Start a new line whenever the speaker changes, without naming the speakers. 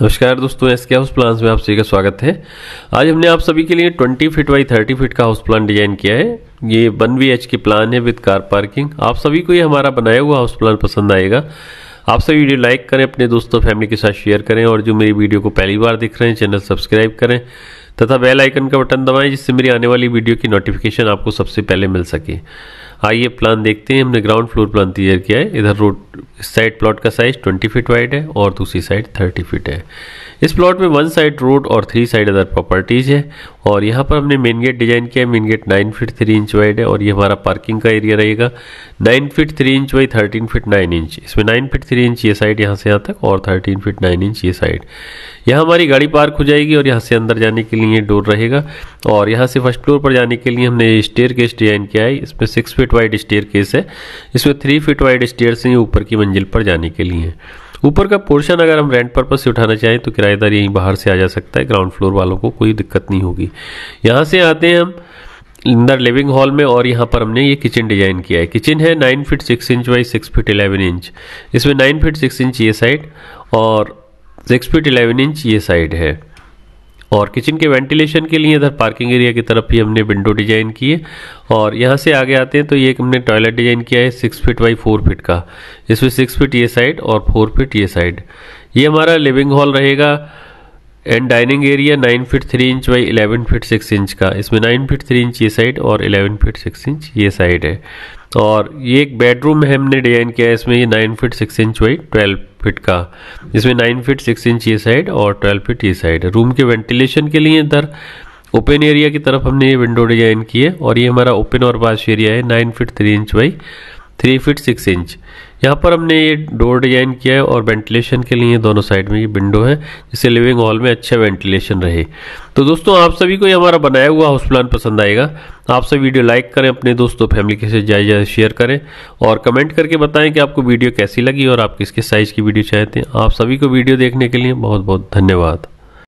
नमस्कार दोस्तों एस के हाउस प्लान में आप सभी का स्वागत है आज हमने आप सभी के लिए 20 फीट बाई 30 फीट का हाउस प्लान डिजाइन किया है ये one B H K plan है विद कार पार्किंग आप सभी को ये हमारा बनाया हुआ हाउस प्लान पसंद आएगा आप सभी वीडियो लाइक करें अपने दोस्तों फैमिली के साथ शेयर करें और जो मेरी वीडियो को पहली बार देख रहे हैं चैनल सब्सक्राइब करें तथा बेल आइकन का बटन दबाएं जिससे मेरी आने वाली वीडियो की नोटिफिकेशन आपको सबसे पहले मिल सके आइए प्लान देखते हैं हमने ग्राउंड फ्लोर प्लान तैयार किया है इधर रोड इस साइड प्लॉट का साइज 20 फीट वाइड है और दूसरी साइड 30 फीट है इस प्लॉट में वन साइड रोड और थ्री साइड अदर प्रॉपर्टीज़ है और यहाँ पर हमने मेन गेट डिजाइन किया है main gate 9 feet 3 inch wide है और ये हमारा पार्किंग का एरिया रहेगा 9 feet 3 inch by 13 feet 9 inch इसमें 9 फीट 3 इंच ये साइड यहाँ से यहाँ तक और 13 फीट 9 इंच ये साइड यहाँ हमारी गाड़ी पार्क हो जाएगी और यहाँ से अंदर जाने के लिए डोर रहेगा और यहाँ से फर्स्ट फ्लोर पर जाने के लिए हमने स्टेयर केस डिजाइन किया है इसमें six feet wide staircase है इसमें थ्री फीट वाइड स्टेयर से ऊपर की मंजिल पर जाने के लिए ऊपर का पोर्शन अगर हम रेंट पर्पज से उठाना चाहें तो किराएदार यहीं बाहर से आ जा सकता है ग्राउंड फ्लोर वालों को कोई दिक्कत नहीं होगी यहाँ से आते हैं हम अंदर लिविंग हॉल में और यहाँ पर हमने ये किचन डिजाइन किया है किचन है nine feet six inch by six feet eleven inch इसमें नाइन फिट सिक्स इंच ये साइड और सिक्स फीट इलेवन इंच ये साइड है और किचन के वेंटिलेशन के लिए इधर पार्किंग एरिया की तरफ ही हमने विंडो डिज़ाइन की है और यहाँ से आगे आते हैं तो ये हमने टॉयलेट डिज़ाइन किया है six feet by four feet का इसमें सिक्स फीट ये साइड और फोर फीट ये साइड ये हमारा लिविंग हॉल रहेगा and dining area nine feet three inch by eleven feet six inch का इसमें नाइन फीट थ्री इंच ये साइड और इलेवन फीट सिक्स इंच ये साइड है और ये एक बेडरूम हमने डिज़ाइन किया है इसमें ये nine feet six inch by twelve feet का जिसमें नाइन फिट सिक्स इंच ये साइड और ट्वेल्व फिट ये साइड है रूम के वेंटिलेशन के लिए इधर ओपन एरिया की तरफ हमने ये विंडो डिजाइन की है और ये हमारा ओपन और बाश एरिया है nine feet three inch by three feet six inch यहाँ पर हमने ये डोर डिजाइन किया है और वेंटिलेशन के लिए दोनों साइड में ये विंडो है जिससे लिविंग हॉल में अच्छा वेंटिलेशन रहे तो दोस्तों आप सभी को ये हमारा बनाया हुआ हाउस प्लान पसंद आएगा आप सब वीडियो लाइक करें अपने दोस्तों फैमिली के साथ ज़्यादा ज़्यादा शेयर करें और कमेंट करके बताएं कि आपको वीडियो कैसी लगी और आप किसके साइज़ की वीडियो चाहते हैं आप सभी को वीडियो देखने के लिए बहुत बहुत धन्यवाद